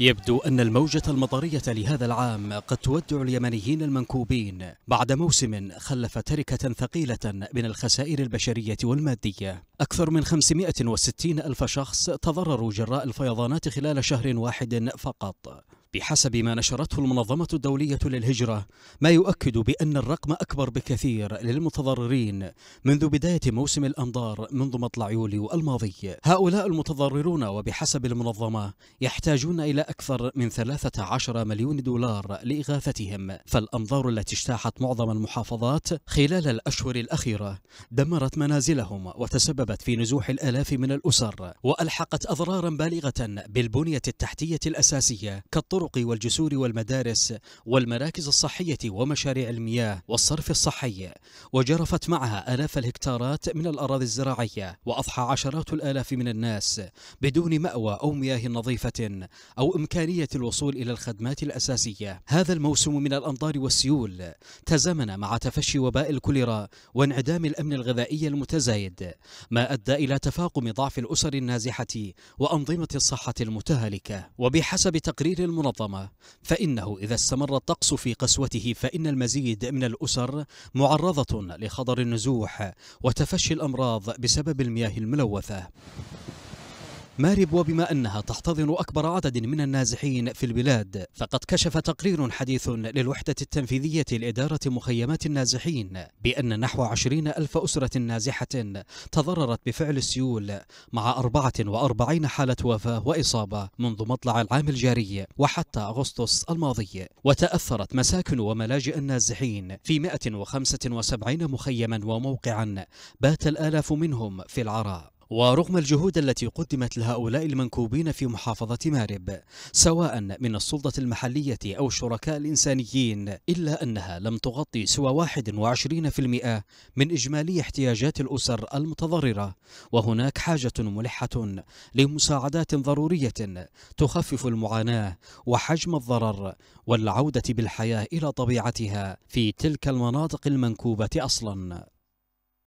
يبدو أن الموجة المطرية لهذا العام قد تودع اليمنيين المنكوبين بعد موسم خلف تركة ثقيلة من الخسائر البشرية والمادية أكثر من 560 ألف شخص تضرروا جراء الفيضانات خلال شهر واحد فقط بحسب ما نشرته المنظمة الدولية للهجرة ما يؤكد بأن الرقم أكبر بكثير للمتضررين منذ بداية موسم الأمطار منذ مطلع يوليو الماضي هؤلاء المتضررون وبحسب المنظمة يحتاجون إلى أكثر من 13 مليون دولار لإغاثتهم فالأمطار التي اجتاحت معظم المحافظات خلال الأشهر الأخيرة دمرت منازلهم وتسببت في نزوح الآلاف من الأسر وألحقت أضرارا بالغة بالبنية التحتية الأساسية كالطرق الطرق والجسور والمدارس والمراكز الصحية ومشاريع المياه والصرف الصحي وجرفت معها آلاف الهكتارات من الأراضي الزراعية وأضحى عشرات الآلاف من الناس بدون مأوى أو مياه نظيفة أو إمكانية الوصول إلى الخدمات الأساسية هذا الموسم من الأمطار والسيول تزامن مع تفشي وباء الكوليرا وانعدام الأمن الغذائي المتزايد ما أدى إلى تفاقم ضعف الأسر النازحة وأنظمة الصحة المتهالكة وبحسب تقرير المنظمة المنظمة فإنه إذا استمر الطقس في قسوته فإن المزيد من الأسر معرضة لخطر النزوح وتفشي الأمراض بسبب المياه الملوثة مارب وبما أنها تحتضن أكبر عدد من النازحين في البلاد فقد كشف تقرير حديث للوحدة التنفيذية لإدارة مخيمات النازحين بأن نحو عشرين ألف أسرة نازحة تضررت بفعل السيول مع 44 حالة وفاة وإصابة منذ مطلع العام الجاري وحتى أغسطس الماضي وتأثرت مساكن وملاجئ النازحين في 175 مخيما وموقعا بات الآلاف منهم في العراء ورغم الجهود التي قدمت لهؤلاء المنكوبين في محافظة مارب سواء من السلطة المحلية أو الشركاء الإنسانيين إلا أنها لم تغطي سوى 21% من إجمالي احتياجات الأسر المتضررة وهناك حاجة ملحة لمساعدات ضرورية تخفف المعاناة وحجم الضرر والعودة بالحياة إلى طبيعتها في تلك المناطق المنكوبة أصلاً